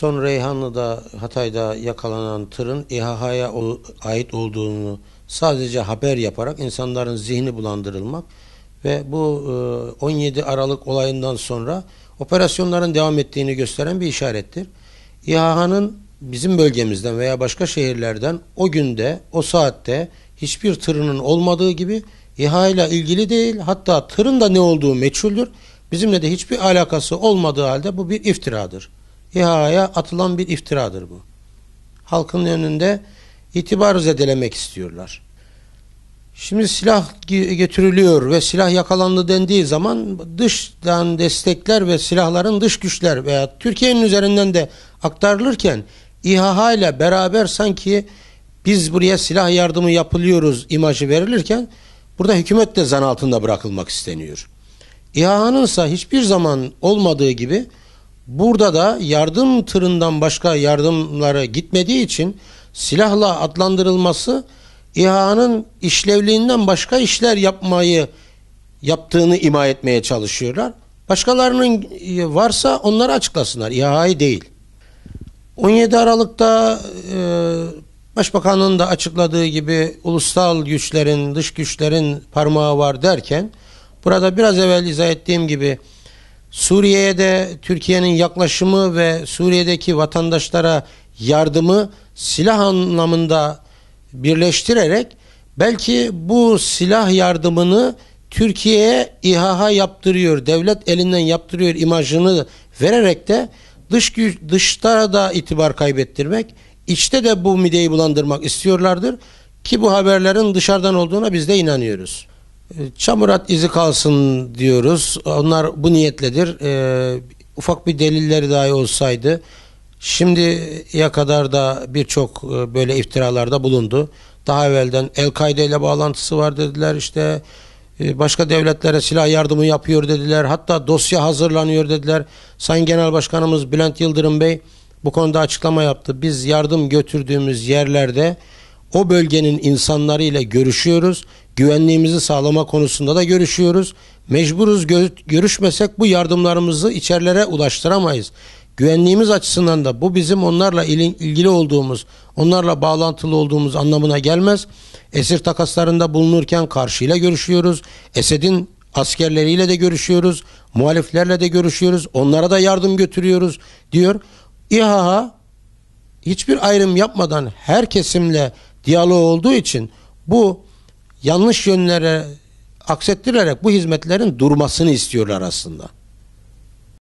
Son Reyhanlı'da Hatay'da yakalanan tırın İHA'ya ait olduğunu sadece haber yaparak insanların zihni bulandırılmak ve bu 17 e, Aralık olayından sonra operasyonların devam ettiğini gösteren bir işarettir. İHA'nın bizim bölgemizden veya başka şehirlerden o günde, o saatte hiçbir tırının olmadığı gibi İHA ile ilgili değil, hatta tırın da ne olduğu meçhuldür. Bizimle de hiçbir alakası olmadığı halde bu bir iftiradır. İHA'ya atılan bir iftiradır bu. Halkın önünde itibar zedelemek istiyorlar. Şimdi silah getiriliyor ve silah yakalandı dendiği zaman dıştan destekler ve silahların dış güçler veya Türkiye'nin üzerinden de aktarılırken İHA ile beraber sanki biz buraya silah yardımı yapılıyoruz imajı verilirken burada hükümet de zan altında bırakılmak isteniyor. İHA'nın ise hiçbir zaman olmadığı gibi Burada da yardım tırından başka yardımlara gitmediği için silahla adlandırılması İHA'nın işlevliğinden başka işler yapmayı yaptığını ima etmeye çalışıyorlar. Başkalarının e, varsa onları açıklasınlar. İHA'yı değil. 17 Aralık'ta e, Başbakanın da açıkladığı gibi ulusal güçlerin, dış güçlerin parmağı var derken burada biraz evvel izah ettiğim gibi Suriye'ye de Türkiye'nin yaklaşımı ve Suriye'deki vatandaşlara yardımı silah anlamında birleştirerek belki bu silah yardımını Türkiye'ye İHA yaptırıyor, devlet elinden yaptırıyor imajını vererek de dış güç, dışta da itibar kaybettirmek, içte de bu mideyi bulandırmak istiyorlardır ki bu haberlerin dışarıdan olduğuna biz de inanıyoruz. E, çamurat izi kalsın diyoruz. Onlar bu niyetledir. Ee, ufak bir delilleri dahi olsaydı şimdiye kadar da birçok e, böyle iftiralarda bulundu. Daha evvelden El-Kaide ile bağlantısı var dediler işte e, başka devletlere silah yardımı yapıyor dediler. Hatta dosya hazırlanıyor dediler. Sayın Genel Başkanımız Bülent Yıldırım Bey bu konuda açıklama yaptı. Biz yardım götürdüğümüz yerlerde o bölgenin insanlarıyla görüşüyoruz. Güvenliğimizi sağlama konusunda da görüşüyoruz. Mecburuz gö- görüşmesek bu yardımlarımızı içerilere ulaştıramayız. Güvenliğimiz açısından da bu bizim onlarla ilgili olduğumuz, onlarla bağlantılı olduğumuz anlamına gelmez. Esir takaslarında bulunurken karşıyla görüşüyoruz. Esed'in askerleriyle de görüşüyoruz. Muhaliflerle de görüşüyoruz. Onlara da yardım götürüyoruz diyor. İHA hiçbir ayrım yapmadan her kesimle diyaloğu olduğu için bu yanlış yönlere aksettirerek bu hizmetlerin durmasını istiyorlar aslında.